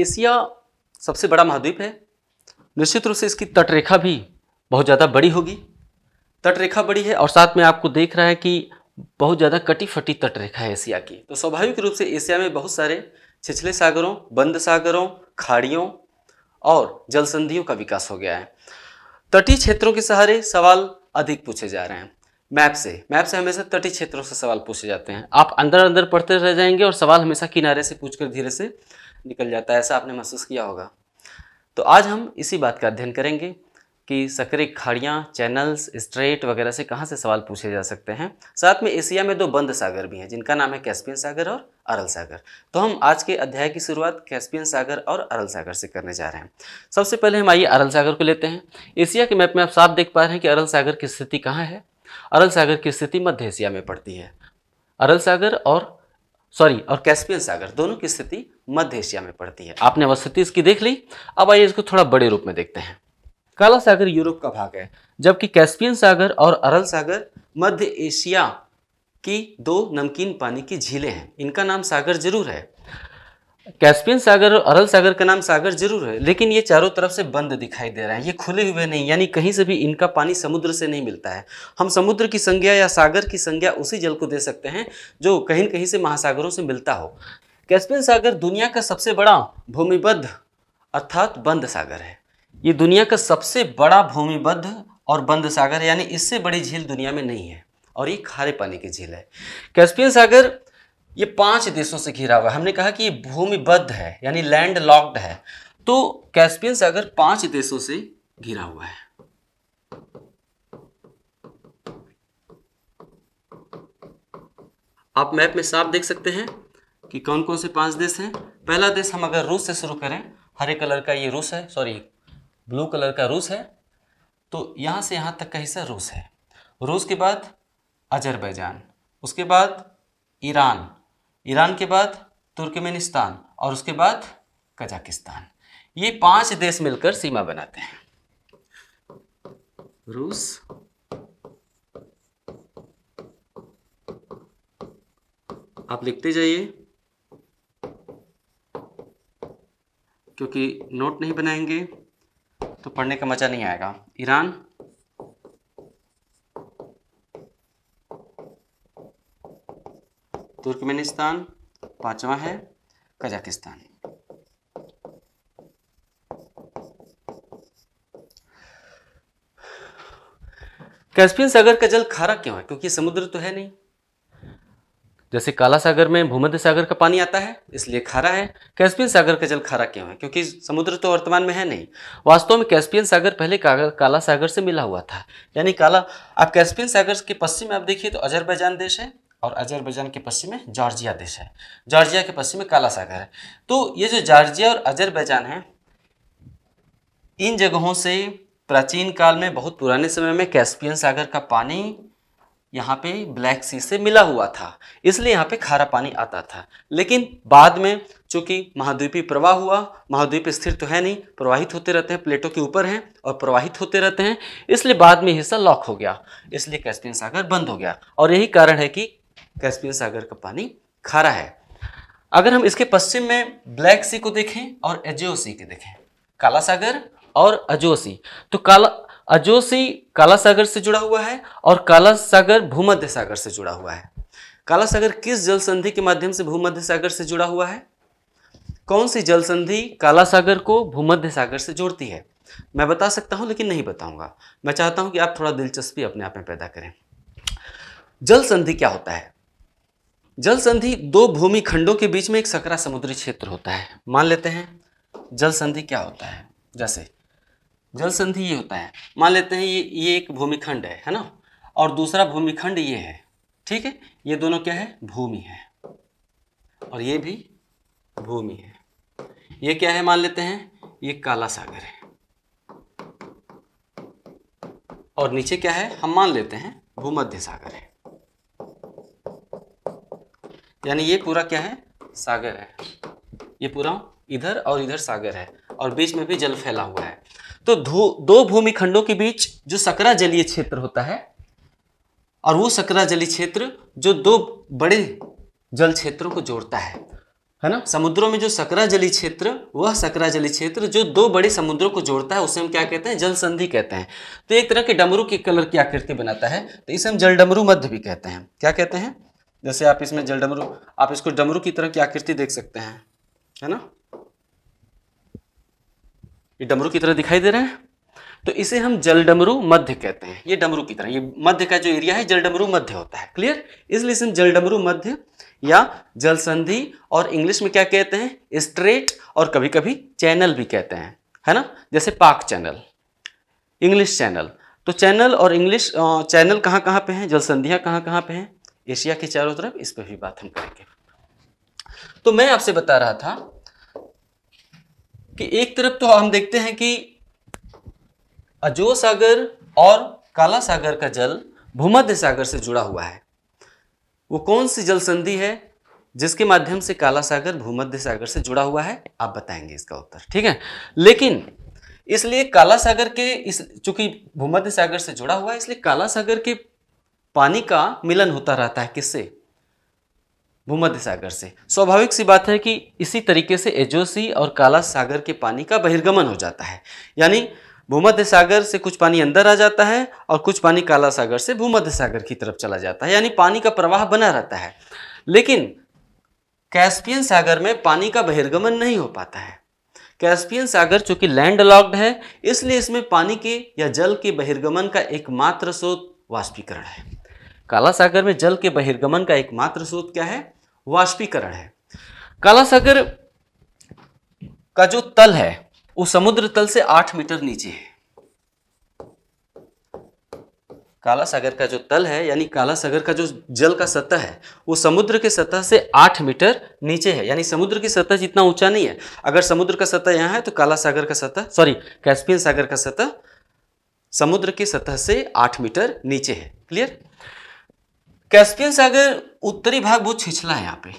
Asia सबसे बड़ा महाद्वीप है निश्चित रूप से इसकी तटरेखा भी बहुत ज़्यादा बड़ी होगी तटरेखा बड़ी है और साथ में आपको देख रहा है कि बहुत ज़्यादा कटी फटी तटरेखा है एशिया की तो स्वाभाविक रूप से एशिया में बहुत सारे छिछले सागरों बंद सागरों खाड़ियों और जलसंधियों का विकास हो गया है तटीय क्षेत्रों के सहारे सवाल अधिक पूछे जा रहे हैं मैप से मैप से हमेशा तटीय क्षेत्रों से सवाल पूछे जाते हैं आप अंदर अंदर पढ़ते रह जाएंगे और सवाल हमेशा किनारे से पूछकर धीरे से निकल जाता है ऐसा आपने महसूस किया होगा तो आज हम इसी बात का अध्ययन करेंगे कि सक्रिय खाड़ियाँ चैनल्स स्ट्रेट वगैरह से कहाँ से सवाल पूछे जा सकते हैं साथ में एशिया में दो बंद सागर भी हैं जिनका नाम है कैस्पियन सागर और अरल सागर तो हम आज के अध्याय की शुरुआत कैस्पियन सागर और अरल सागर से करने जा रहे हैं सबसे पहले हम आइए अरल सागर को लेते हैं एशिया के मैप में आप साफ देख पा रहे हैं कि अरल सागर की स्थिति कहाँ है अरल सागर की स्थिति मध्य एशिया में पड़ती है अरल सागर और सॉरी और कैस्पियन सागर दोनों की स्थिति मध्य एशिया में पड़ती है आपने अवस्थिति इसकी देख ली अब आइए इसको थोड़ा बड़े रूप में देखते हैं काला सागर यूरोप का भाग है जबकि कैस्पियन सागर और अरल सागर मध्य एशिया की दो नमकीन पानी की झीलें हैं इनका नाम सागर जरूर है कैस्पियन सागर और अरल सागर का नाम सागर जरूर है लेकिन ये चारों तरफ से बंद दिखाई दे रहे हैं ये खुले हुए नहीं यानी कहीं से भी इनका पानी समुद्र से नहीं मिलता है हम समुद्र की संज्ञा या सागर की संज्ञा उसी जल को दे सकते हैं जो कहीं कहीं से महासागरों से मिलता हो कैस्पियन सागर दुनिया का सबसे बड़ा भूमिबद्ध अर्थात बंद सागर है ये दुनिया का सबसे बड़ा भूमिबद्ध और बंद सागर यानी इससे बड़ी झील दुनिया में नहीं है और ये खारे पानी की झील है कैस्पियन सागर ये पांच देशों से घिरा हुआ है हमने कहा कि ये भूमिबद्ध है यानी लैंड लॉक्ड है तो कैस्पियन सागर पांच देशों से घिरा हुआ है आप मैप में साफ देख सकते हैं कि कौन कौन से पांच देश हैं पहला देश हम अगर रूस से शुरू करें हरे कलर का ये रूस है सॉरी ब्लू कलर का रूस है तो यहाँ से यहाँ तक का हिस्सा रूस है रूस के बाद अजरबैजान उसके बाद ईरान ईरान के बाद तुर्कमेनिस्तान और उसके बाद कजाकिस्तान ये पांच देश मिलकर सीमा बनाते हैं रूस आप लिखते जाइए क्योंकि नोट नहीं बनाएंगे तो पढ़ने का मजा नहीं आएगा ईरान तुर्कमेनिस्तान पांचवा है कजाकिस्तान कैस्पियन सागर का जल खारा क्यों है क्योंकि समुद्र तो है नहीं जैसे काला सागर में भूमध्य सागर का पानी आता है इसलिए खारा है कैस्पियन सागर का जल खारा क्यों है क्योंकि समुद्र तो वर्तमान में है नहीं वास्तव में कैस्पियन सागर पहले काला सागर से मिला हुआ था यानी काला आप कैस्पियन सागर के पश्चिम में आप देखिए तो अजरबैजान देश है और अजरबैजान के पश्चिम में जॉर्जिया देश है जॉर्जिया के पश्चिम में काला सागर है तो ये जो जॉर्जिया और अजरबैजान है इन जगहों से प्राचीन काल में बहुत पुराने समय में कैस्पियन सागर का पानी यहाँ पे ब्लैक सी से मिला हुआ था इसलिए यहाँ पे खारा पानी आता था लेकिन बाद में चूंकि महाद्वीपीय प्रवाह हुआ महाद्वीप स्थिर तो है नहीं प्रवाहित होते रहते हैं प्लेटों के ऊपर हैं और प्रवाहित होते रहते हैं इसलिए बाद में हिस्सा लॉक हो गया इसलिए कैस्पियन सागर बंद हो गया और यही कारण है कि कैस्पियन सागर का पानी खारा है अगर हम इसके पश्चिम में ब्लैक सी को देखें और एजोसी के देखें काला सागर और अजोसी तो काला अजोसी काला सागर से जुड़ा हुआ है और काला सागर भूमध्य सागर से जुड़ा हुआ है काला सागर किस जल संधि के माध्यम से भूमध्य सागर से जुड़ा हुआ है कौन सी जल संधि काला सागर को भूमध्य सागर से जोड़ती है मैं बता सकता हूं लेकिन नहीं बताऊंगा मैं चाहता हूं कि आप थोड़ा दिलचस्पी अपने आप में पैदा करें जल संधि क्या होता है जल संधि दो भूमि खंडों के बीच में एक सकरा समुद्री क्षेत्र होता है मान लेते हैं जल संधि क्या होता है जैसे जल संधि ये होता है मान लेते हैं ये ये एक भूमिखंड है है ना और दूसरा भूमिखंड ये है ठीक है ये दोनों क्या है भूमि है और ये भी भूमि है ये क्या है मान लेते हैं ये काला सागर है और नीचे क्या है हम मान लेते हैं भूमध्य सागर है यानी ये पूरा क्या है सागर है ये पूरा इधर और इधर सागर है और बीच में भी जल फैला हुआ है तो दो भूमिखंडों के बीच जो सकरा जलीय क्षेत्र होता है और वो सकरा जलीय क्षेत्र जो दो बड़े जल क्षेत्रों को जोड़ता है है ना समुद्रों में जो सकरा जली क्षेत्र वह सकरा जली क्षेत्र जो दो बड़े समुद्रों को जोड़ता है उसे हम क्या कहते हैं जल संधि कहते हैं तो एक तरह के डमरू के कलर की आकृति बनाता है तो इसे हम जल डमरू मध्य भी कहते हैं क्या कहते हैं जैसे आप इसमें जल डमरू आप इसको डमरू की तरह की आकृति देख सकते हैं है ना ये डमरू की तरह दिखाई दे रहे हैं तो इसे हम जल डमरू मध्य कहते हैं ये डमरू की तरह ये मध्य का जो एरिया है जल डमरू मध्य होता है क्लियर इसलिए इसमें जल डमरू मध्य या जल संधि और इंग्लिश में क्या कहते हैं स्ट्रेट और कभी कभी चैनल भी कहते हैं है ना जैसे पाक चैनल इंग्लिश चैनल तो चैनल और इंग्लिश चैनल कहाँ कहाँ पे हैं जल संधियाँ कहाँ कहाँ पे हैं एशिया के चारों तरफ इस पर भी बात हम करेंगे तो मैं आपसे बता रहा था कि एक तरफ तो हम देखते हैं कि अजो सागर और काला सागर का जल भूमध्य सागर से जुड़ा हुआ है वो कौन सी जल संधि है जिसके माध्यम से काला सागर भूमध्य सागर से जुड़ा हुआ है आप बताएंगे इसका उत्तर ठीक है लेकिन इसलिए काला सागर के इस चूंकि भूमध्य सागर से जुड़ा हुआ है इसलिए काला सागर के पानी का मिलन होता रहता है किससे भूमध्य सागर से स्वाभाविक सी बात है कि इसी तरीके से एजोसी और काला सागर के पानी का बहिर्गमन हो जाता है यानी भूमध्य सागर से कुछ पानी अंदर आ जाता है और कुछ पानी काला सागर से भूमध्य सागर की तरफ चला जाता है यानी पानी का प्रवाह बना रहता है लेकिन कैस्पियन सागर में पानी का बहिर्गमन नहीं हो पाता है कैस्पियन सागर चूंकि लैंड लॉक्ड है इसलिए इसमें पानी के या जल के बहिर्गमन का एकमात्र स्रोत वाष्पीकरण है काला सागर में जल के बहिर्गमन का एकमात्र स्रोत क्या है वाष्पीकरण है काला सागर का जो तल है वो समुद्र तल से आठ मीटर नीचे है काला सागर का जो तल है यानी काला सागर का जो जल का सतह है वो समुद्र के सतह से आठ मीटर नीचे है यानी समुद्र की सतह जितना ऊंचा नहीं है अगर समुद्र का सतह यहाँ है तो काला सागर का सतह सॉरी कैस्पियन सागर का सतह समुद्र की सतह से आठ मीटर नीचे है क्लियर कैस्पियन सागर उत्तरी भाग बहुत छिछला है यहाँ पे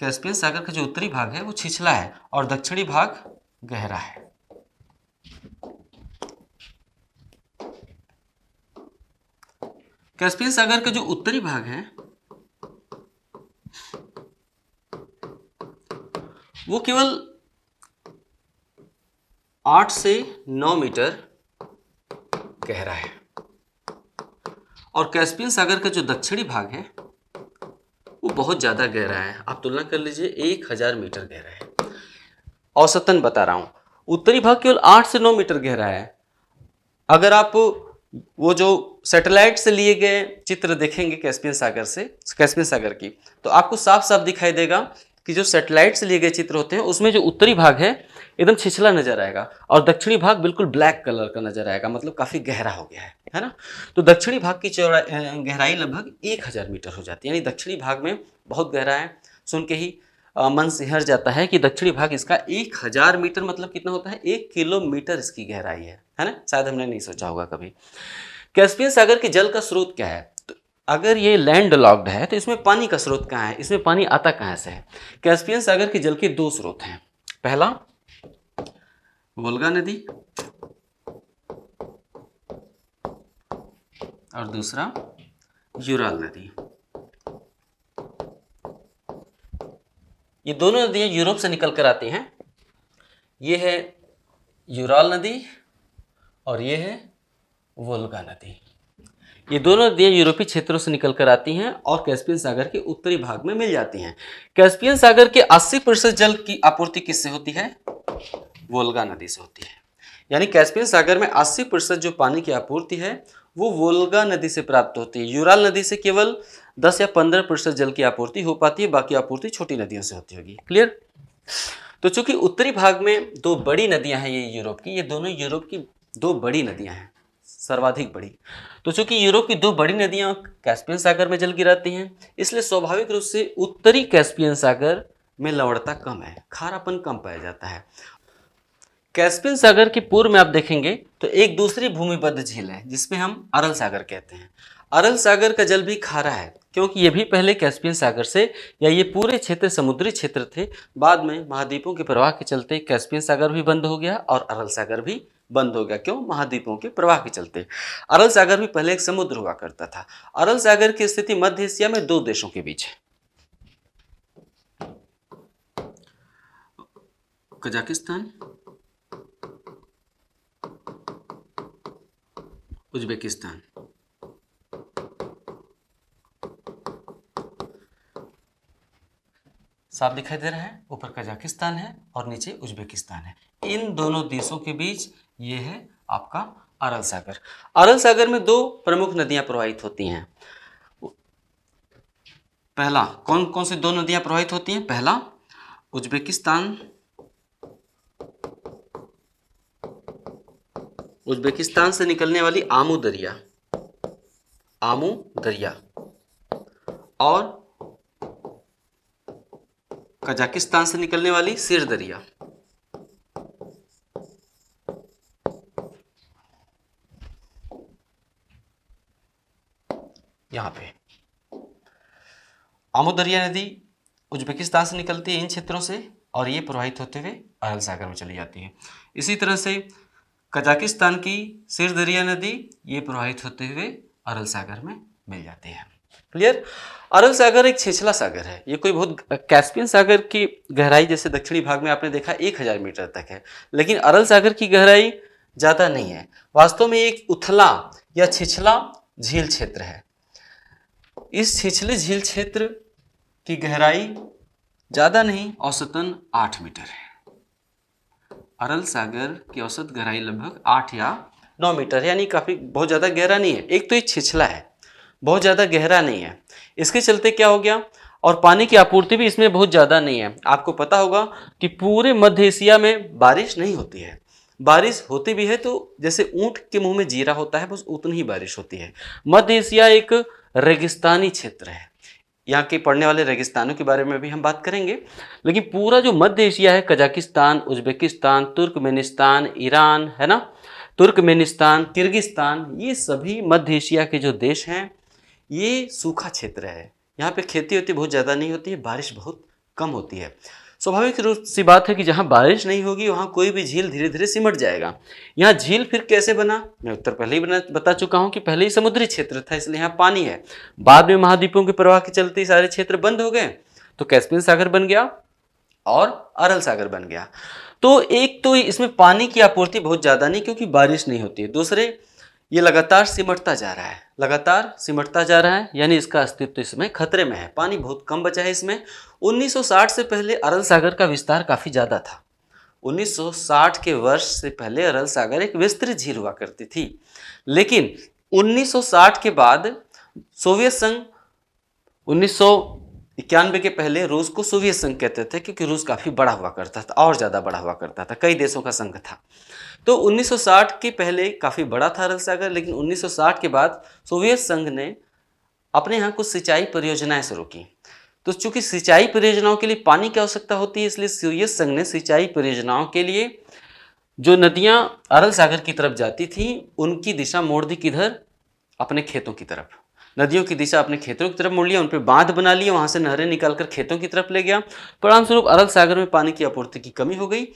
कैस्पियन सागर का जो उत्तरी भाग है वो छिछला है और दक्षिणी भाग गहरा है कैस्पियन सागर का जो उत्तरी भाग है वो केवल आठ से नौ मीटर गहरा है और कैस्पियन सागर का जो दक्षिणी भाग है वो बहुत ज़्यादा गहरा है आप तुलना कर लीजिए एक हज़ार मीटर गहरा है औसतन बता रहा हूँ उत्तरी भाग केवल आठ से नौ मीटर गहरा है अगर आप वो जो सैटेलाइट से लिए गए चित्र देखेंगे कैस्पियन सागर से कैस्पियन सागर की तो आपको साफ साफ दिखाई देगा कि जो सैटेलाइट से लिए गए चित्र होते हैं उसमें जो उत्तरी भाग है एकदम छिछला नजर आएगा और दक्षिणी भाग बिल्कुल ब्लैक कलर का नजर आएगा मतलब काफ़ी गहरा हो गया है है ना तो दक्षिणी भाग की चौड़ाई गहराई लगभग एक हज़ार मीटर हो जाती है यानी दक्षिणी भाग में बहुत गहरा है सुन के ही मन सिहर जाता है कि दक्षिणी भाग इसका एक हज़ार मीटर मतलब कितना होता है एक किलोमीटर इसकी गहराई है है ना शायद हमने नहीं सोचा होगा कभी कैस्पियन सागर के जल का स्रोत क्या है तो अगर ये लैंड लॉक्ड है तो इसमें पानी का स्रोत कहाँ है इसमें पानी आता कहाँ से है कैस्पियन सागर के जल के दो स्रोत हैं पहला वोल्गा नदी और दूसरा यूराल नदी ये दोनों नदियां यूरोप से निकल कर आती हैं ये है यूराल नदी और ये है वोल्गा नदी ये दोनों नदियाँ यूरोपीय क्षेत्रों से निकल कर आती हैं और कैस्पियन सागर के उत्तरी भाग में मिल जाती हैं कैस्पियन सागर के 80 प्रतिशत जल की आपूर्ति किससे होती है वोल्गा नदी से होती है यानी कैस्पियन सागर में 80 प्रतिशत जो पानी की आपूर्ति है वो वोल्गा नदी से प्राप्त होती है यूराल नदी से केवल 10 या 15 प्रतिशत जल की आपूर्ति हो पाती है बाकी आपूर्ति छोटी नदियों से होती होगी क्लियर तो चूंकि उत्तरी भाग में दो बड़ी नदियां हैं ये यूरोप की ये दोनों यूरोप की दो बड़ी नदियां हैं सर्वाधिक बड़ी तो चूंकि यूरोप की दो बड़ी नदियां कैस्पियन सागर में जल गिराती हैं इसलिए स्वाभाविक रूप से उत्तरी कैस्पियन सागर में लवणता कम है खारापन कम पाया जाता है कैस्पियन सागर के पूर्व में आप देखेंगे तो एक दूसरी भूमिबद्ध झील है जिसमें हम अरल सागर कहते हैं अरल सागर का जल भी खारा है क्योंकि ये भी पहले कैस्पियन सागर से या ये पूरे क्षेत्र समुद्री क्षेत्र थे बाद में महाद्वीपों के प्रवाह के चलते कैस्पियन सागर भी बंद हो गया और अरल सागर भी बंद हो गया क्यों महाद्वीपों के प्रवाह के चलते अरल सागर भी पहले एक समुद्र हुआ करता था अरल सागर की स्थिति मध्य एशिया में दो देशों के बीच है कजाकिस्तान उज्बेकिस्तान साफ दिखाई दे रहा है ऊपर कजाकिस्तान है और नीचे उज्बेकिस्तान है इन दोनों देशों के बीच ये है आपका अरल सागर अरल सागर में दो प्रमुख नदियां प्रवाहित होती हैं पहला कौन कौन सी दो नदियां प्रवाहित होती हैं पहला उज्बेकिस्तान उज्बेकिस्तान से निकलने वाली आमू दरिया आमू दरिया और कजाकिस्तान से निकलने वाली सिर दरिया यहां पे आमू दरिया नदी उज्बेकिस्तान से निकलती है इन क्षेत्रों से और ये प्रवाहित होते हुए अरल सागर में चली जाती है इसी तरह से कजाकिस्तान की सिरदरिया नदी ये प्रवाहित होते हुए अरल सागर में मिल जाती है क्लियर अरल सागर एक छिछला सागर है ये कोई बहुत कैस्पियन सागर की गहराई जैसे दक्षिणी भाग में आपने देखा एक हज़ार मीटर तक है लेकिन अरल सागर की गहराई ज़्यादा नहीं है वास्तव में एक उथला या छिछला झील क्षेत्र है इस छिछले झील क्षेत्र की गहराई ज़्यादा नहीं औसतन आठ मीटर है अरल सागर की औसत गहराई लगभग आठ या नौ मीटर यानी काफ़ी बहुत ज़्यादा गहरा नहीं है एक तो ये छिछला है बहुत ज़्यादा गहरा नहीं है इसके चलते क्या हो गया और पानी की आपूर्ति भी इसमें बहुत ज़्यादा नहीं है आपको पता होगा कि पूरे मध्य एशिया में बारिश नहीं होती है बारिश होती भी है तो जैसे ऊँट के मुँह में जीरा होता है बस उतनी ही बारिश होती है मध्य एशिया एक रेगिस्तानी क्षेत्र है यहाँ के पढ़ने वाले रेगिस्तानों के बारे में भी हम बात करेंगे लेकिन पूरा जो मध्य एशिया है कजाकिस्तान उज्बेकिस्तान तुर्कमेनिस्तान ईरान है ना तुर्कमेनिस्तान किर्गिस्तान ये सभी मध्य एशिया के जो देश हैं ये सूखा क्षेत्र है यहाँ पे खेती होती बहुत ज़्यादा नहीं होती है बारिश बहुत कम होती है स्वाभाविक रूप से बात है कि जहाँ बारिश नहीं होगी वहाँ कोई भी झील धीरे धीरे सिमट जाएगा यहाँ झील फिर कैसे बना मैं उत्तर पहले ही बता चुका हूँ कि पहले ही समुद्री क्षेत्र था इसलिए यहाँ पानी है बाद में महाद्वीपों के प्रवाह के चलते सारे क्षेत्र बंद हो गए तो कैस्पियन सागर बन गया और अरल सागर बन गया तो एक तो इसमें पानी की आपूर्ति बहुत ज़्यादा नहीं क्योंकि बारिश नहीं होती है दूसरे ये लगातार सिमटता जा रहा है लगातार सिमटता जा रहा है यानी इसका अस्तित्व इसमें खतरे में है पानी बहुत कम बचा है इसमें 1960 से पहले अरल सागर का विस्तार काफ़ी ज़्यादा था 1960 के वर्ष से पहले अरल सागर एक विस्तृत झील हुआ करती थी लेकिन 1960 के बाद सोवियत संघ उन्नीस इक्यानवे के पहले रूस को सोवियत संघ कहते थे क्योंकि रूस काफ़ी बड़ा हुआ करता था और ज़्यादा बड़ा हुआ करता था कई देशों का संघ था तो 1960 के पहले काफ़ी बड़ा था अरल सागर लेकिन 1960 के बाद सोवियत संघ ने अपने यहाँ कुछ सिंचाई परियोजनाएँ शुरू की तो चूंकि सिंचाई परियोजनाओं के लिए पानी की आवश्यकता होती है इसलिए सूर्य संघ ने सिंचाई परियोजनाओं के लिए जो नदियां अरल सागर की तरफ जाती थी उनकी दिशा मोड़ दी किधर अपने खेतों की तरफ नदियों की दिशा अपने खेतों की तरफ मुड़ लिया उन पर बांध बना लिए वहाँ से नहरें निकाल कर खेतों की तरफ ले गया परिणामस्वरूप अरब सागर में पानी की आपूर्ति की कमी हो गई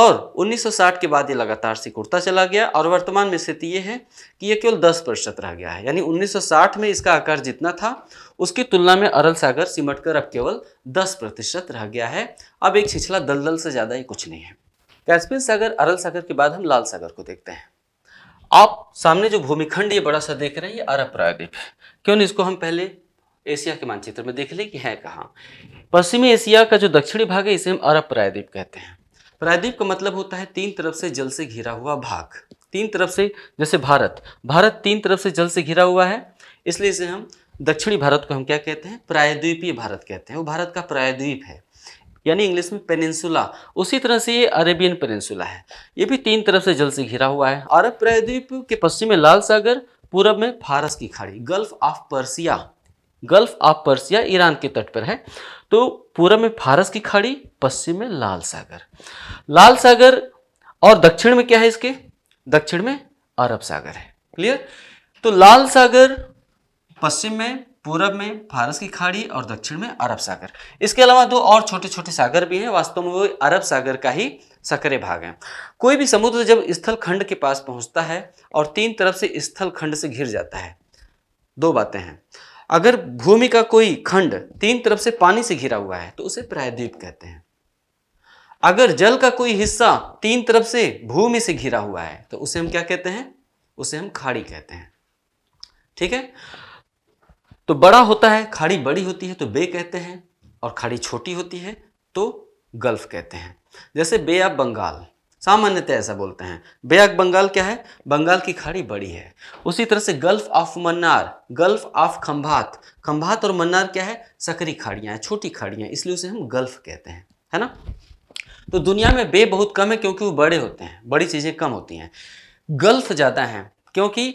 और 1960 के बाद ये लगातार सिकुड़ता चला गया और वर्तमान में स्थिति ये है कि यह केवल दस प्रतिशत रह गया है यानी साठ में इसका आकार जितना था उसकी तुलना में अरल सागर सिमट कर अब केवल दस प्रतिशत रह गया है अब एक छिछला दलदल से ज़्यादा ये कुछ नहीं है कैस्पियन सागर अरल सागर के बाद हम लाल सागर को देखते हैं आप सामने जो भूमिखंड ये बड़ा सा देख रहे हैं ये अरब प्रायद्वीप है क्यों नहीं इसको हम पहले एशिया के मानचित्र में देख लें कि है कहाँ पश्चिमी एशिया का जो दक्षिणी भाग है इसे हम अरब प्रायद्वीप कहते हैं प्रायद्वीप का मतलब होता है तीन तरफ से जल से घिरा हुआ भाग तीन तरफ से जैसे भारत भारत तीन तरफ से जल से घिरा हुआ है इसलिए इसे हम दक्षिणी भारत को हम क्या कहते हैं प्रायद्वीपीय भारत कहते हैं वो भारत का प्रायद्वीप है यानी इंग्लिश में पेनिनसुला उसी तरह से ये अरेबियन पेनिनसुला है ये भी तीन तरफ से जल से घिरा हुआ है अरब प्रायद्वीप के पश्चिम में लाल सागर पूरब में फारस की खाड़ी gulf of Persia gulf of Persia Iran के तट पर है तो पूरब में फारस की खाड़ी पश्चिम में लाल सागर लाल सागर और दक्षिण में क्या है इसके दक्षिण में अरब सागर है क्लियर तो लाल सागर पश्चिम में पूरब में फारस की खाड़ी और दक्षिण में अरब सागर इसके अलावा दो और छोटे छोटे सागर भी हैं वास्तव में वो अरब सागर का ही सक्रिय भाग है कोई भी समुद्र जब स्थल खंड के पास पहुंचता है और तीन तरफ से स्थल खंड से घिर जाता है दो बातें हैं अगर भूमि का कोई खंड तीन तरफ से पानी से घिरा हुआ है तो उसे प्रायद्वीप कहते हैं अगर जल का कोई हिस्सा तीन तरफ से भूमि से घिरा हुआ है तो उसे हम क्या कहते हैं उसे हम खाड़ी कहते हैं ठीक है तो बड़ा होता है खाड़ी बड़ी होती है तो बे कहते हैं और खाड़ी छोटी होती है तो गल्फ कहते हैं जैसे बे ऑफ बंगाल सामान्यतः ऐसा बोलते हैं बे ऑफ बंगाल क्या है बंगाल की खाड़ी बड़ी है उसी तरह से gulf of Mannar gulf of Khambhat Khambhat और मन्नार क्या है सकरी खाड़ियाँ हैं छोटी खाड़ियाँ इसलिए उसे हम गल्फ कहते हैं है ना तो दुनिया में बे बहुत कम है क्योंकि वो बड़े होते हैं बड़ी चीज़ें कम होती हैं गल्फ ज़्यादा हैं क्योंकि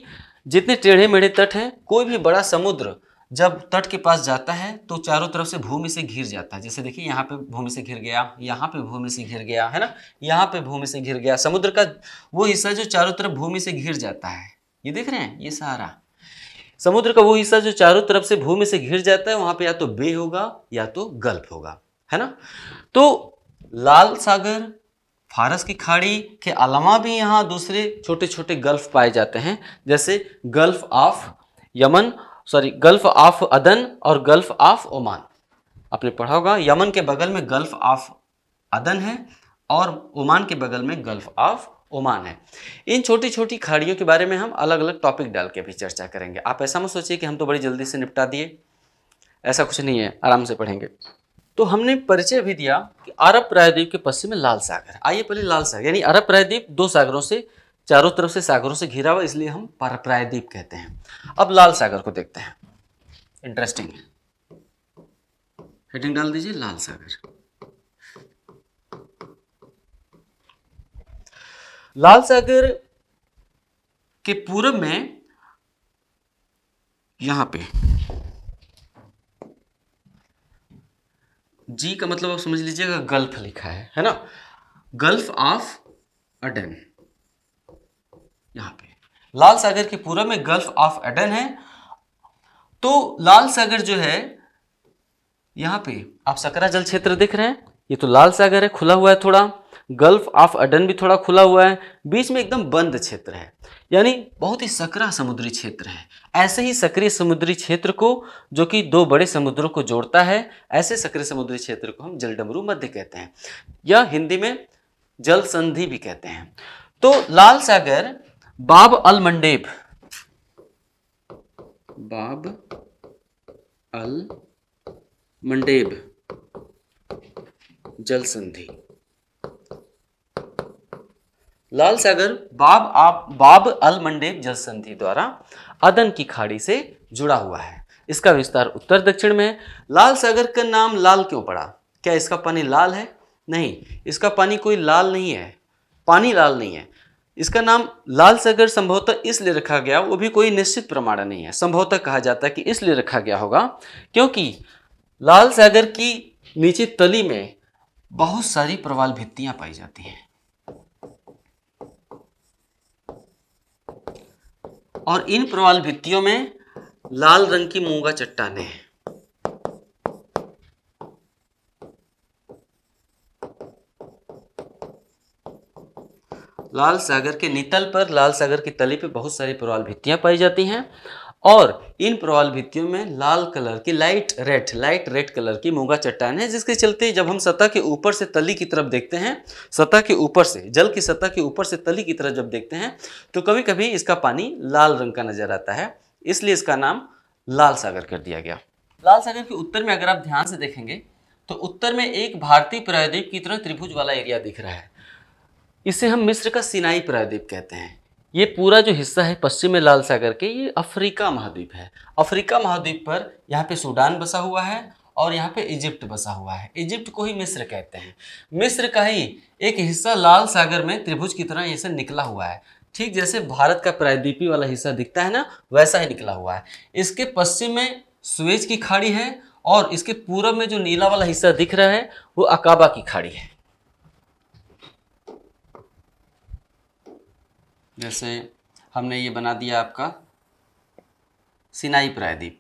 जितने टेढ़े मेढ़े तट हैं कोई भी बड़ा समुद्र जब तट के पास जाता है तो चारों तरफ से भूमि से घिर जाता है जैसे देखिए यहाँ पे भूमि से घिर गया यहाँ पे भूमि से घिर गया है ना यहाँ पे भूमि से घिर गया समुद्र का वो हिस्सा जो चारों तरफ भूमि से घिर जाता है ये देख रहे हैं ये सारा समुद्र का वो हिस्सा जो चारों तरफ से भूमि से घिर जाता है वहां पे या तो बे होगा या तो गल्फ होगा है ना तो लाल सागर फारस की खाड़ी के अलावा भी यहाँ दूसरे छोटे छोटे गल्फ पाए जाते हैं जैसे gulf of Yemen sorry gulf of Aden और गल्फ ऑफ ओमान आपने पढ़ा होगा यमन के बगल में गल्फ ऑफ अदन है और ओमान के बगल में गल्फ ऑफ ओमान है इन छोटी छोटी खाड़ियों के बारे में हम अलग अलग टॉपिक डाल के भी चर्चा करेंगे आप ऐसा मत सोचिए कि हम तो बड़ी जल्दी से निपटा दिए ऐसा कुछ नहीं है आराम से पढ़ेंगे तो हमने परिचय भी दिया कि अरब प्रायद्वीप के पश्चिम में लाल सागर आइए पहले लाल सागर यानी अरब प्रायद्वीप दो सागरों से चारों तरफ से सागरों से घिरा हुआ इसलिए हम प्रायद्वीप कहते हैं अब लाल सागर को देखते हैं इंटरेस्टिंग है हेडिंग डाल दीजिए लाल सागर लाल सागर के पूर्व में यहां पे जी का मतलब आप समझ लीजिएगा गल्फ लिखा है है ना गल्फ ऑफ अडेन यहाँ पे लाल सागर के पूर्व में गल्फ ऑफ एडन है तो लाल सागर जो है यहाँ पे आप सकरा जल क्षेत्र देख रहे हैं ये तो लाल सागर है खुला हुआ है थोड़ा गल्फ ऑफ अडन भी थोड़ा खुला हुआ है बीच में एकदम बंद क्षेत्र है यानी बहुत ही सकरा समुद्री क्षेत्र है ऐसे ही सक्रिय समुद्री क्षेत्र को जो कि दो बड़े समुद्रों को जोड़ता है ऐसे सक्रिय समुद्री क्षेत्र को हम जलडमरू मध्य कहते हैं या हिंदी में जल संधि भी कहते हैं तो लाल सागर बाब अल मंडेप बाब अल मंडेब जल संधि लाल सागर बाब आप बाब अल मंडेब जल संधि द्वारा अदन की खाड़ी से जुड़ा हुआ है इसका विस्तार उत्तर दक्षिण में है लाल सागर का नाम लाल क्यों पड़ा क्या इसका पानी लाल है नहीं इसका पानी कोई लाल नहीं है पानी लाल नहीं है इसका नाम लाल सागर संभवतः इसलिए रखा गया वो भी कोई निश्चित प्रमाण नहीं है संभवतः कहा जाता है कि इसलिए रखा गया होगा क्योंकि लाल सागर की नीचे तली में बहुत सारी प्रवाल भित्तियां पाई जाती हैं और इन प्रवाल भित्तियों में लाल रंग की मूंगा चट्टाने हैं लाल सागर के नितल पर लाल सागर की तली पे बहुत सारी प्रवाल भित्तियाँ पाई जाती हैं और इन प्रवाल भित्तियों में लाल कलर की light red light red colour की मूंगा चट्टान है जिसके चलते जब हम सतह के ऊपर से तली की तरफ देखते हैं सतह के ऊपर से जल की सतह के ऊपर से तली की तरफ जब देखते हैं तो कभी कभी इसका पानी लाल रंग का नजर आता है इसलिए इसका नाम लाल सागर कर दिया गया लाल सागर के उत्तर में अगर आप ध्यान से देखेंगे तो उत्तर में एक भारतीय प्रायद्वीप की तरह त्रिभुज वाला एरिया दिख रहा है इसे हम मिस्र का सिनाई प्रायद्वीप कहते हैं ये पूरा जो हिस्सा है पश्चिमी लाल सागर के ये अफ्रीका महाद्वीप है अफ्रीका महाद्वीप पर यहाँ पे सूडान बसा हुआ है और यहाँ पे इजिप्ट बसा हुआ है इजिप्ट को ही मिस्र कहते हैं मिस्र का ही एक हिस्सा लाल सागर में त्रिभुज की तरह ऐसे निकला हुआ है ठीक जैसे भारत का प्रायद्वीपी वाला हिस्सा दिखता है ना वैसा ही निकला हुआ है इसके पश्चिम में स्वेज की खाड़ी है और इसके पूर्व में जो नीला वाला हिस्सा दिख रहा है वो अकाबा की खाड़ी है जैसे हमने ये बना दिया आपका सिनाई प्रायद्वीप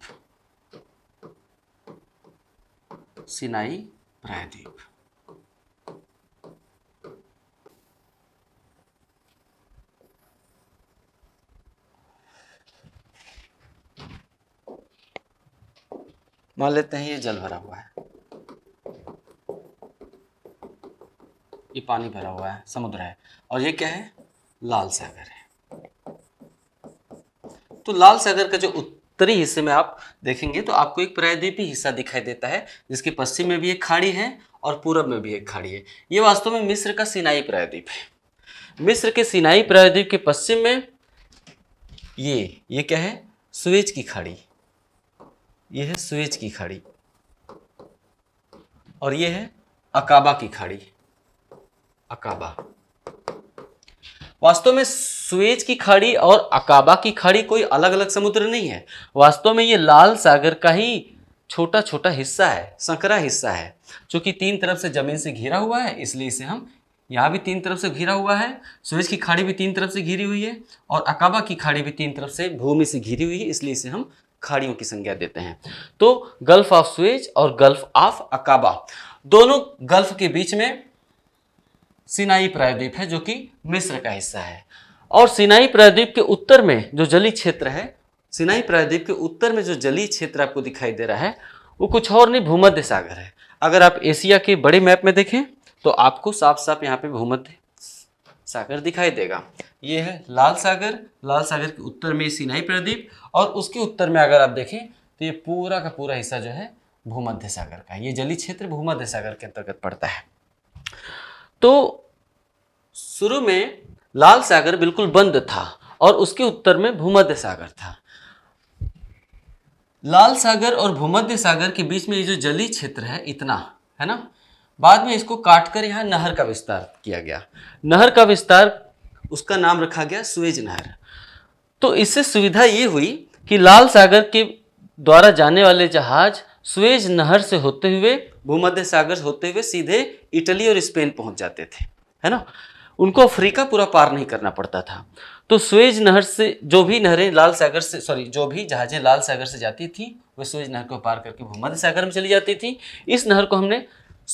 सिनाई प्रायद्वीप मान लेते हैं ये जल भरा हुआ है ये पानी भरा हुआ है समुद्र है और ये क्या है लाल सागर है तो लाल सागर का जो उत्तरी हिस्से में आप देखेंगे तो आपको एक प्रायद्वीपीय हिस्सा दिखाई देता है जिसके पश्चिम में भी एक खाड़ी है और पूरब में भी एक खाड़ी है ये वास्तव में मिस्र का सिनाई प्रायद्वीप है मिस्र के सिनाई प्रायद्वीप के पश्चिम में ये ये क्या है सुएज की खाड़ी ये है सुएज की खाड़ी और ये है अकाबा की खाड़ी अकाबा वास्तव में स्वेज की खाड़ी और अकाबा की खाड़ी कोई अलग अलग समुद्र नहीं है वास्तव में ये लाल सागर का ही छोटा छोटा हिस्सा है संकरा हिस्सा है चूँकि तीन तरफ से ज़मीन से घिरा हुआ है इसलिए इसे हम यहाँ भी तीन तरफ से घिरा हुआ है स्वेज की खाड़ी भी तीन तरफ से घिरी हुई है और अकाबा की खाड़ी भी तीन तरफ से भूमि से घिरी हुई है इसलिए इसे हम खाड़ियों की संज्ञा देते हैं तो गल्फ ऑफ स्वेज और गल्फ ऑफ अकाबा दोनों गल्फ के बीच में सिनाई प्रायद्वीप है जो कि मिस्र का हिस्सा है और सिनाई प्रायद्वीप के उत्तर में जो जली क्षेत्र है सिनाई प्रायद्वीप के उत्तर में जो जली क्षेत्र आपको दिखाई दे रहा है वो कुछ और नहीं भूमध्य सागर है अगर आप एशिया के बड़े मैप में देखें तो आपको साफ साफ यहाँ पे भूमध्य सागर दिखाई देगा ये है लाल सागर लाल सागर के उत्तर में सिनाई प्रायद्वीप और उसके उत्तर में अगर आप देखें तो ये पूरा का पूरा हिस्सा जो है भूमध्य सागर का ये जली क्षेत्र भूमध्य सागर के अंतर्गत पड़ता है तो शुरू में लाल सागर बिल्कुल बंद था और उसके उत्तर में भूमध्य सागर था लाल सागर और भूमध्य सागर के बीच में ये जो जली क्षेत्र है इतना है ना बाद में इसको काटकर यहाँ नहर का विस्तार किया गया नहर का विस्तार उसका नाम रखा गया सुएज नहर तो इससे सुविधा ये हुई कि लाल सागर के द्वारा जाने वाले जहाज सुएज नहर से होते हुए भूमध्य सागर होते हुए सीधे इटली और स्पेन पहुंच जाते थे है ना उनको अफ्रीका पूरा पार नहीं करना पड़ता था तो स्वेज नहर से जो भी नहरें लाल सागर से सॉरी जो भी जहाज़ें लाल सागर से जाती थी वह स्वेज नहर को पार करके भूमध्य सागर में चली जाती थी इस नहर को हमने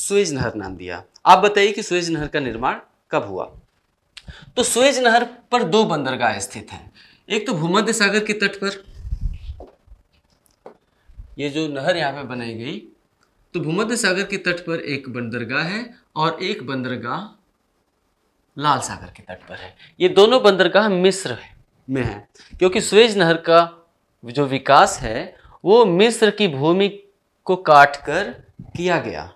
स्वेज नहर नाम दिया आप बताइए कि स्वेज नहर का निर्माण कब हुआ तो स्वेज नहर पर दो बंदरगाह स्थित हैं एक तो भूमध्य सागर के तट पर ये जो नहर यहाँ पे बनाई गई तो भूमध्य सागर के तट पर एक बंदरगाह है और एक बंदरगाह लाल सागर के तट पर है ये दोनों बंदरगाह मिस्र है में है क्योंकि स्वेज नहर का जो विकास है वो मिस्र की भूमि को काट कर किया गया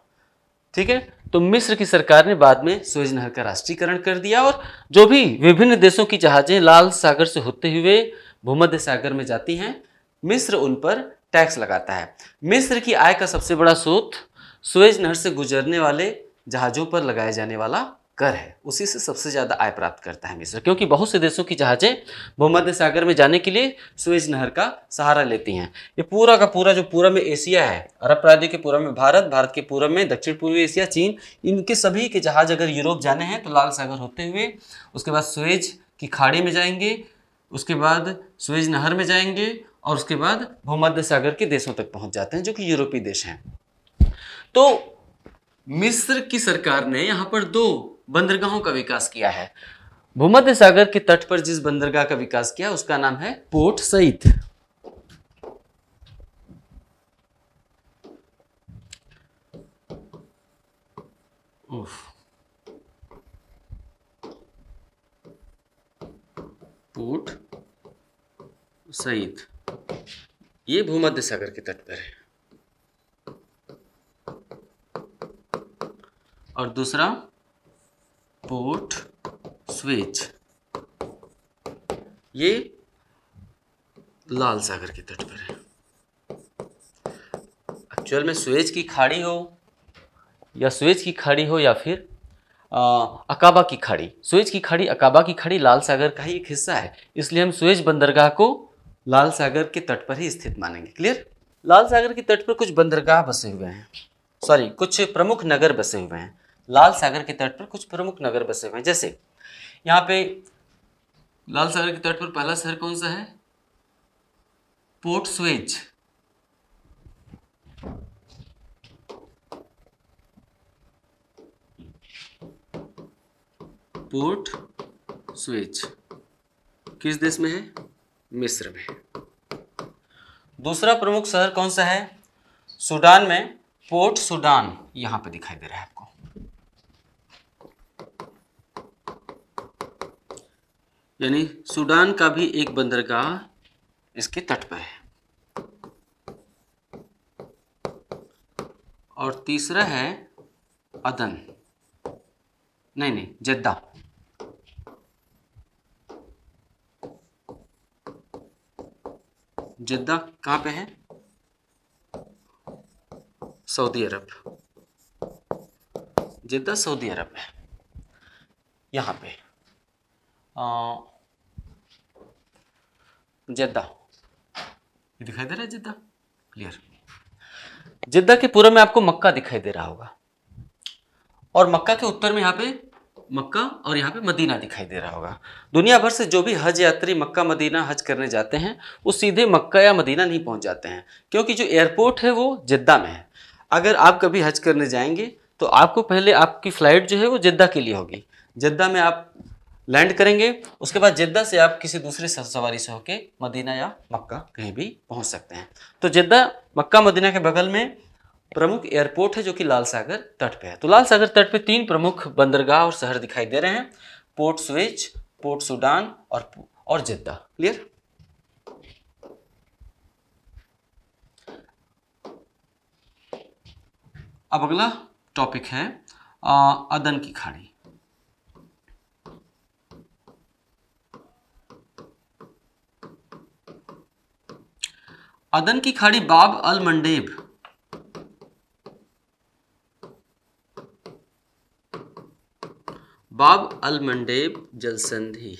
ठीक है तो मिस्र की सरकार ने बाद में स्वेज नहर का राष्ट्रीयकरण कर दिया और जो भी विभिन्न देशों की जहाज़ें लाल सागर से होते हुए भूमध्य सागर में जाती हैं मिस्र उन पर टैक्स लगाता है मिस्र की आय का सबसे बड़ा स्रोत स्वेज नहर से गुजरने वाले जहाज़ों पर लगाए जाने वाला कर है उसी से सबसे ज़्यादा आय प्राप्त करता है मिस्र क्योंकि बहुत से देशों की जहाज़ें भूमध्य सागर में जाने के लिए सुएज नहर का सहारा लेती हैं ये पूरा का पूरा जो पूरा में एशिया है अरब प्रादी के पूर्व में भारत भारत के पूर्व में दक्षिण पूर्वी एशिया चीन इनके सभी के जहाज़ अगर यूरोप जाने हैं तो लाल सागर होते हुए उसके बाद सुएज की खाड़ी में जाएंगे उसके बाद सुएज नहर में जाएंगे और उसके बाद भूमध्य सागर के देशों तक पहुँच जाते हैं जो कि यूरोपीय देश हैं तो मिस्र की सरकार ने यहाँ पर दो बंदरगाहों का विकास किया है भूमध्य सागर के तट पर जिस बंदरगाह का विकास किया उसका नाम है पोर्ट सईद पोर्ट सईद ये भूमध्य सागर के तट पर है और दूसरा पोर्ट स्विच ये लाल सागर के तट पर है एक्चुअल में स्वेज की खाड़ी हो या स्वेज की खाड़ी हो या फिर आ, अकाबा की खाड़ी स्वेज की खाड़ी अकाबा की खाड़ी लाल सागर का ही एक हिस्सा है इसलिए हम स्वेज बंदरगाह को लाल सागर के तट पर ही स्थित मानेंगे क्लियर लाल सागर के तट पर कुछ बंदरगाह बसे हुए हैं सॉरी कुछ प्रमुख नगर बसे हुए हैं लाल सागर के तट पर कुछ प्रमुख नगर बसे हुए हैं जैसे यहाँ पे लाल सागर के तट पर पहला शहर कौन सा है पोर्ट स्वेज पोर्ट स्वेज किस देश में है मिस्र में दूसरा प्रमुख शहर कौन सा है सूडान में पोर्ट सूडान यहां पे दिखाई दे रहा है आपको यानी सूडान का भी एक बंदरगाह इसके तट पर है और तीसरा है अदन नहीं नहीं जद्दा जद्दा कहाँ पे है Saudi Arab Jeddah Saudi Arab है यहाँ पे आ, जिद्दा ये दिखाई दे रहा है जिद्दा क्लियर जिद्दा के पूर्व में आपको मक्का दिखाई दे रहा होगा और मक्का के उत्तर में यहाँ पे मक्का और यहाँ पे मदीना दिखाई दे रहा होगा दुनिया भर से जो भी हज यात्री मक्का मदीना हज करने जाते हैं वो सीधे मक्का या मदीना नहीं पहुँच जाते हैं क्योंकि जो एयरपोर्ट है वो जिद्दा में है अगर आप कभी हज करने जाएंगे तो आपको पहले आपकी फ़्लाइट जो है वो जिद्दा के लिए होगी जिद्दा में आप लैंड करेंगे उसके बाद जिद्दा से आप किसी दूसरे सवारी से होके मदीना या मक्का कहीं भी पहुंच सकते हैं तो जिद्दा मक्का मदीना के बगल में प्रमुख एयरपोर्ट है जो कि लाल सागर तट पे है तो लाल सागर तट पे तीन प्रमुख बंदरगाह और शहर दिखाई दे रहे हैं पोर्ट स्विच पोर्ट सूडान और और जिद्दा क्लियर अब अगला टॉपिक है अदन की खाड़ी अदन की खाड़ी बाब अल मंडेब बाब अल मंडेब जलसंधि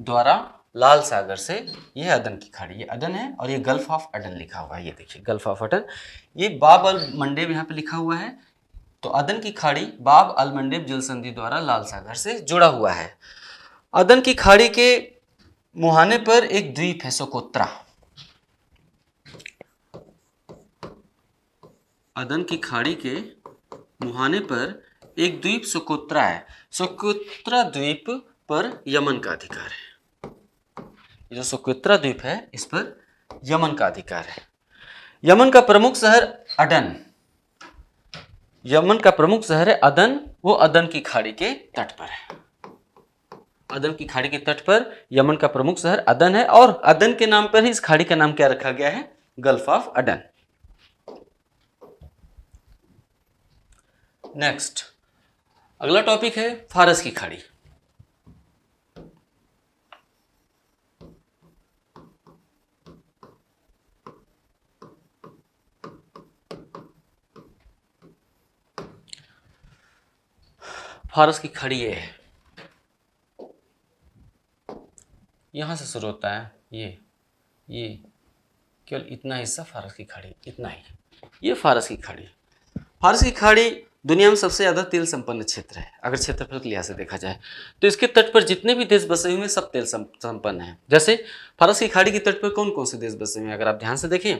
द्वारा लाल सागर से यह अदन की खाड़ी ये अदन है और ये गल्फ ऑफ अडन लिखा हुआ है ये देखिए गल्फ ऑफ अडन ये बाब अल मंडेब यहाँ पे लिखा हुआ है तो अदन की खाड़ी बाब अल मंडेब जलसंधि द्वारा लाल सागर से जुड़ा हुआ है अदन की खाड़ी के मुहाने पर एक द्वीप है सोकोत्रा अदन की खाड़ी के मुहाने पर एक द्वीप सुकोत्रा है सुकोत्रा द्वीप पर यमन का अधिकार है ये जो सुकोत्रा द्वीप है इस पर यमन का अधिकार है यमन का प्रमुख शहर अदन यमन का प्रमुख शहर है अदन वो अदन की खाड़ी के तट पर है अदन की खाड़ी के तट पर यमन का प्रमुख शहर अदन है और अदन के नाम पर ही इस खाड़ी का नाम क्या रखा गया है गल्फ ऑफ अडन नेक्स्ट अगला टॉपिक है फारस की खाड़ी फारस की खाड़ी है यहाँ से शुरू होता है ये ये केवल इतना हिस्सा फारस की खाड़ी इतना ही ये फारस की खाड़ी फारस की खाड़ी दुनिया में सबसे ज़्यादा तेल संपन्न क्षेत्र है अगर क्षेत्रफल के लिहाज से देखा जाए तो इसके तट पर जितने भी देश बसे हुए हैं सब तेल संपन्न हैं जैसे फारस की खाड़ी के तट पर कौन कौन से देश बसे हुए हैं अगर आप ध्यान से देखें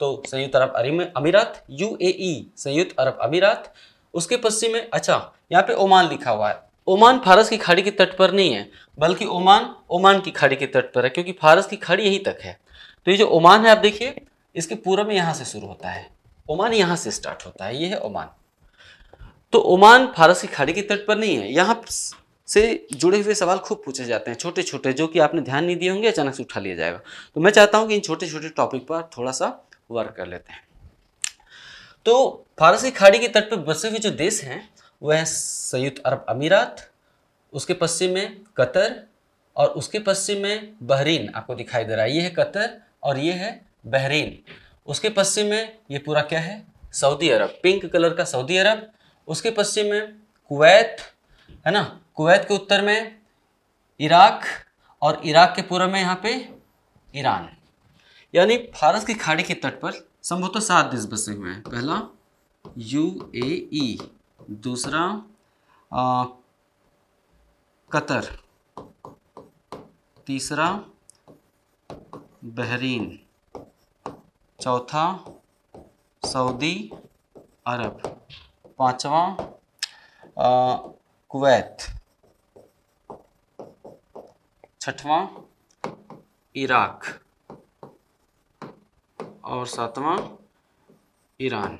तो संयुक्त अरब अमीरात यूएई संयुक्त अरब अमीरात उसके पश्चिम में अच्छा यहाँ पे ओमान लिखा हुआ है ओमान फारस की खाड़ी के तट पर नहीं है बल्कि ओमान ओमान की खाड़ी के तट पर है क्योंकि फारस की खाड़ी यहीं तक है तो ये जो ओमान है आप देखिए इसके पूर्व में यहाँ से शुरू होता है ओमान यहाँ से स्टार्ट होता है ये है ओमान तो ओमान फारस की खाड़ी के तट पर नहीं है यहाँ से जुड़े हुए सवाल खूब पूछे जाते हैं छोटे छोटे जो कि आपने ध्यान नहीं दिए होंगे अचानक से उठा लिया जाएगा तो मैं चाहता हूँ कि इन छोटे छोटे टॉपिक पर थोड़ा सा वर्क कर लेते हैं तो फारस की खाड़ी के तट पर बसे हुए जो देश हैं वह है संयुक्त अरब अमीरात उसके पश्चिम में कतर और उसके पश्चिम में बहरीन आपको दिखाई दे रहा है ये है कतर और ये है बहरीन उसके पश्चिम में ये पूरा क्या है सऊदी अरब पिंक कलर का सऊदी अरब उसके पश्चिम में कुवैत है ना कुवैत के उत्तर में इराक और इराक के पूर्व में यहाँ पे ईरान यानी फारस की खाड़ी के तट पर संभवतः सात देश बसे हुए हैं पहला यू ए ई दूसरा आ, कतर तीसरा बहरीन चौथा सऊदी अरब पांचवा कुवैत छठवा इराक और सातवां ईरान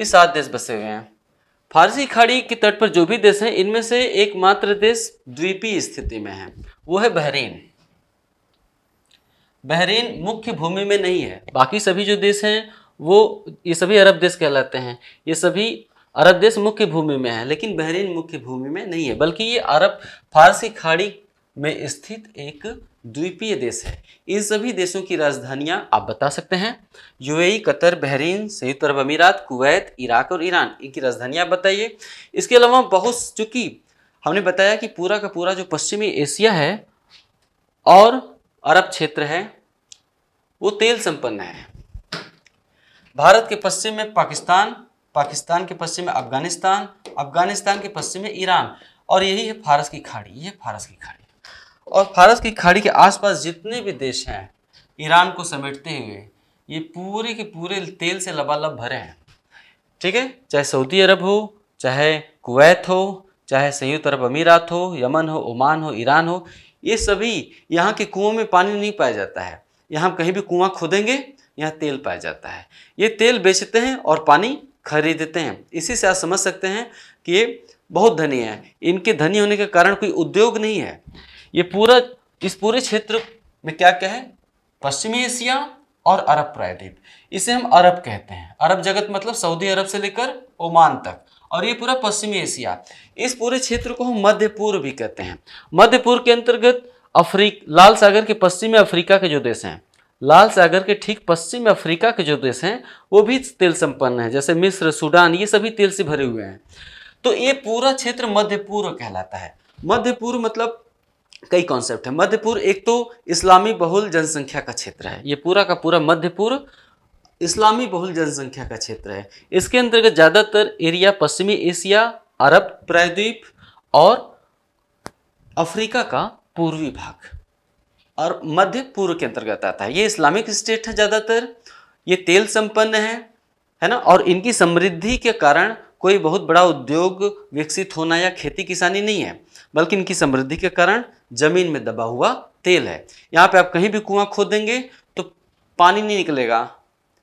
ये सात देश बसे हुए हैं फारसी खाड़ी के तट पर जो भी देश हैं इनमें से एकमात्र देश द्वीपीय स्थिति में है वो है बहरीन बहरीन मुख्य भूमि में नहीं है बाकी सभी जो देश हैं वो ये सभी अरब देश कहलाते हैं ये सभी अरब देश मुख्य भूमि में है लेकिन बहरीन मुख्य भूमि में नहीं है बल्कि ये अरब फारसी खाड़ी में स्थित एक द्वीपीय देश है इन सभी देशों की राजधानियां आप बता सकते हैं यूएई, कतर बहरीन संयुक्त अरब अमीरात कुवैत इराक और ईरान इनकी राजधानियां आप बताइए इसके अलावा बहुत चूँकि हमने बताया कि पूरा का पूरा जो पश्चिमी एशिया है और अरब क्षेत्र है वो तेल संपन्न है भारत के पश्चिम में पाकिस्तान पाकिस्तान के पश्चिम में अफगानिस्तान अफगानिस्तान के पश्चिम में ईरान और यही है फारस की खाड़ी ये फारस की खाड़ी और फारस की खाड़ी के आसपास जितने भी देश हैं ईरान को समेटते हुए ये पूरे के पूरे तेल से लबालब भरे हैं ठीक है चाहे सऊदी अरब हो चाहे कुवैत हो चाहे संयुक्त अरब अमीरात हो यमन हो ओमान हो ईरान हो ये सभी यहाँ के कुओं में पानी नहीं पाया जाता है यहाँ कहीं भी कुआं खोदेंगे यहाँ तेल पाया जाता है ये तेल बेचते हैं और पानी खरीदते हैं इसी से आप समझ सकते हैं कि ये बहुत धनी है इनके धनी होने के कारण कोई उद्योग नहीं है ये पूरा इस पूरे क्षेत्र में क्या क्या है पश्चिमी एशिया और अरब प्रायद्वीप इसे हम अरब कहते हैं अरब जगत मतलब सऊदी अरब से लेकर ओमान तक और ये पूरा पश्चिमी एशिया इस पूरे क्षेत्र को हम मध्य पूर्व भी कहते हैं मध्य पूर्व के अंतर्गत अफ्रीक लाल सागर के पश्चिम में अफ्रीका के जो देश हैं लाल सागर के ठीक पश्चिम में अफ्रीका के जो देश हैं वो भी तेल संपन्न है जैसे मिस्र सूडान ये सभी तेल से भरे हुए हैं तो ये पूरा क्षेत्र मध्य पूर्व कहलाता है मध्य पूर्व मतलब कई कॉन्सेप्ट है मध्यपुर एक तो इस्लामी बहुल जनसंख्या का क्षेत्र है ये पूरा का पूरा मध्यपुर इस्लामी बहुल जनसंख्या का क्षेत्र है इसके अंतर्गत ज़्यादातर एरिया पश्चिमी एशिया अरब प्रायद्वीप और अफ्रीका का पूर्वी भाग और मध्य पूर्व के अंतर्गत आता है ये इस्लामिक स्टेट है ज़्यादातर ये तेल संपन्न है है ना और इनकी समृद्धि के कारण कोई बहुत बड़ा उद्योग विकसित होना या खेती किसानी नहीं है बल्कि इनकी समृद्धि के कारण जमीन में दबा हुआ तेल है यहाँ पे आप कहीं भी कुआं खोदेंगे तो पानी नहीं निकलेगा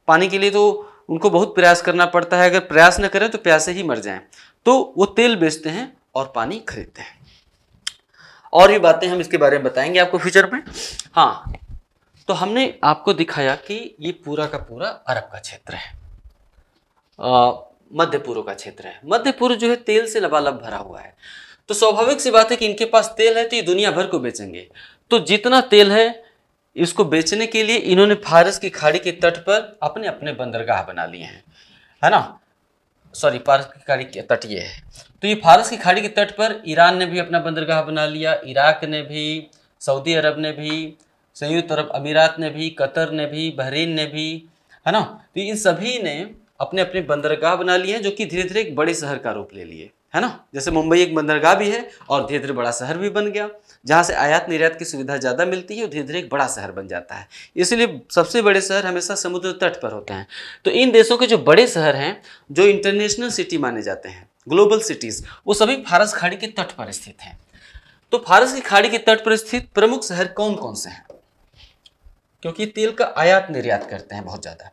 पानी के लिए तो उनको बहुत प्रयास करना पड़ता है अगर प्रयास न करें तो प्यासे ही मर जाएं तो वो तेल बेचते हैं और पानी खरीदते हैं और भी बातें हम इसके बारे में बताएंगे आपको फ्यूचर में हाँ तो हमने आपको दिखाया कि ये पूरा का पूरा अरब का क्षेत्र है मध्य पूर्व का क्षेत्र है मध्य पूर्व जो है तेल से लबालब भरा हुआ है तो स्वाभाविक सी बात है कि इनके पास तेल है तो ये दुनिया भर को बेचेंगे तो जितना तेल है इसको बेचने के लिए इन्होंने फारस की खाड़ी के तट पर अपने अपने बंदरगाह बना लिए हैं है ना सॉरी फारस की खाड़ी के तट ये है तो ये फारस की खाड़ी के तट पर ईरान ने भी अपना बंदरगाह बना लिया इराक ने भी सऊदी अरब ने भी संयुक्त अरब अमीरात ने भी कतर ने भी बहरीन ने भी है ना तो इन सभी ने अपने अपने बंदरगाह बना लिए हैं जो कि धीरे धीरे एक बड़े शहर का रूप ले लिए है ना जैसे मुंबई एक बंदरगाह भी है और धीरे धीरे बड़ा शहर भी बन गया जहाँ से आयात निर्यात की सुविधा ज़्यादा मिलती है और धीरे धीरे एक बड़ा शहर बन जाता है इसलिए सबसे बड़े शहर हमेशा समुद्र तट पर होते हैं तो इन देशों के जो बड़े शहर हैं जो इंटरनेशनल सिटी माने जाते हैं ग्लोबल सिटीज़ वो सभी फारस खाड़ी के तट पर स्थित हैं तो फारस की खाड़ी के तट पर स्थित प्रमुख शहर कौन कौन से हैं क्योंकि तेल का आयात निर्यात करते हैं बहुत ज़्यादा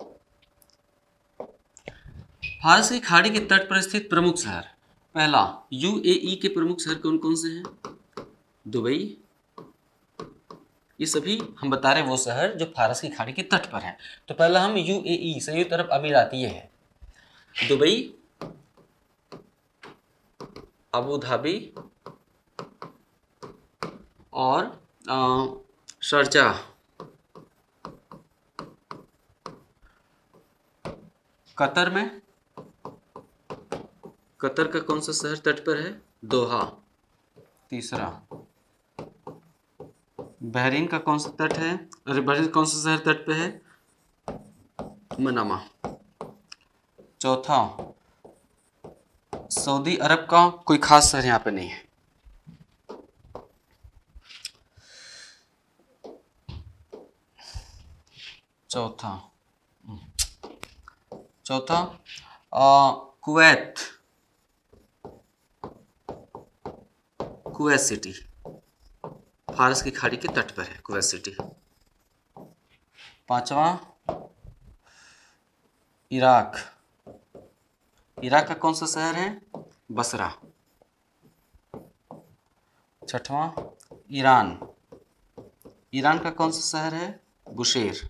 फारस की खाड़ी के तट पर स्थित प्रमुख शहर पहला यूएई e के प्रमुख शहर कौन कौन से हैं दुबई ये सभी हम बता रहे हैं वो शहर जो फारस की खाड़ी के तट पर है तो पहला हम यूएई e, संयुक्त अरब अमीराती ये है दुबई अबू धाबी और शर्जा कतर में कतर का कौन सा शहर तट पर है दोहा तीसरा बहरीन का कौन सा तट है अरे बहरीन कौन सा शहर तट पर है मनामा चौथा सऊदी अरब का कोई खास शहर यहाँ पे नहीं है चौथा हम्म। चौथा कुवैत कुवैत सिटी फारस की खाड़ी के तट पर है कुवैत सिटी पांचवा इराक इराक का कौन सा शहर है बसरा छठवा ईरान ईरान का कौन सा शहर है बुशेर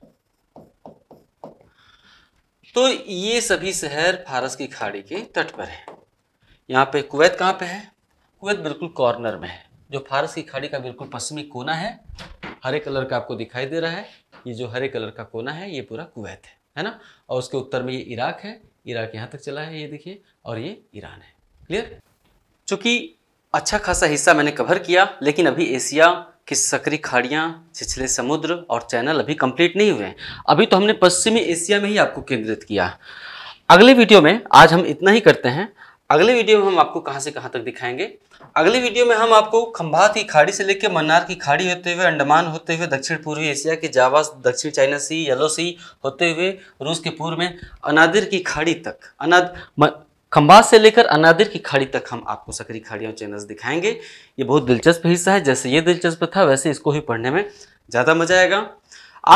तो ये सभी शहर फारस की खाड़ी के तट पर है यहाँ पे कुवैत कहाँ पे है कुवैत बिल्कुल कॉर्नर में है जो फारस की खाड़ी का बिल्कुल पश्चिमी कोना है हरे कलर का आपको दिखाई दे रहा है ये जो हरे कलर का कोना है ये पूरा कुवैत है है ना और उसके उत्तर में ये इराक है इराक यहाँ तक चला है ये देखिए और ये ईरान है क्लियर चूंकि अच्छा खासा हिस्सा मैंने कवर किया लेकिन अभी एशिया की सक्रिय खाड़ियाँ छिछले समुद्र और चैनल अभी कंप्लीट नहीं हुए हैं अभी तो हमने पश्चिमी एशिया में ही आपको केंद्रित किया अगले वीडियो में आज हम इतना ही करते हैं अगले वीडियो में हम आपको कहाँ से कहाँ तक दिखाएंगे अगले वीडियो में हम आपको खंभा की खाड़ी से लेकर मन्नार की खाड़ी होते हुए अंडमान होते हुए दक्षिण पूर्वी एशिया के जावास दक्षिण चाइना सी येलो सी होते हुए रूस के पूर्व में अनादिर की खाड़ी तक अनाद म... से लेकर अनादिर की खाड़ी तक हम आपको सकरी खाड़ियों चैनल दिखाएंगे ये बहुत दिलचस्प हिस्सा है जैसे ये दिलचस्प था वैसे इसको ही पढ़ने में ज़्यादा मजा आएगा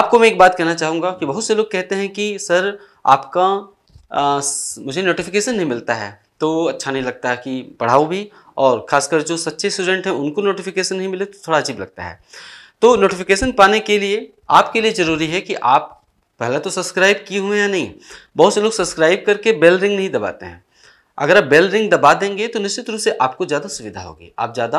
आपको मैं एक बात कहना चाहूँगा कि बहुत से लोग कहते हैं कि सर आपका आ, मुझे नोटिफिकेशन नहीं मिलता है तो अच्छा नहीं लगता कि पढ़ाओ भी और खासकर जो सच्चे स्टूडेंट हैं उनको नोटिफिकेशन नहीं मिले तो थोड़ा अजीब लगता है तो नोटिफिकेशन पाने के लिए आपके लिए ज़रूरी है कि आप पहला तो सब्सक्राइब किए हुए या नहीं बहुत से लोग सब्सक्राइब करके बेल रिंग नहीं दबाते हैं अगर आप बेल रिंग दबा देंगे तो निश्चित रूप से आपको ज़्यादा सुविधा होगी आप ज़्यादा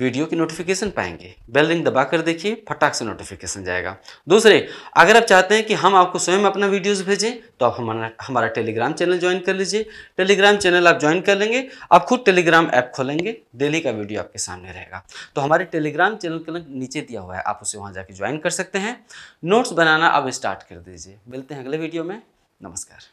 वीडियो की नोटिफिकेशन पाएंगे बेल रिंग दबा कर देखिए फटाक से नोटिफिकेशन जाएगा दूसरे अगर आप चाहते हैं कि हम आपको स्वयं अपना वीडियोस भेजें तो आप हमारा हमारा टेलीग्राम चैनल ज्वाइन कर लीजिए टेलीग्राम चैनल आप ज्वाइन कर लेंगे आप खुद टेलीग्राम ऐप खोलेंगे डेली का वीडियो आपके सामने रहेगा तो हमारे टेलीग्राम चैनल का लिंक नीचे दिया हुआ है आप उसे वहाँ जाके ज्वाइन कर सकते हैं नोट्स बनाना अब स्टार्ट कर दीजिए मिलते हैं अगले वीडियो में नमस्कार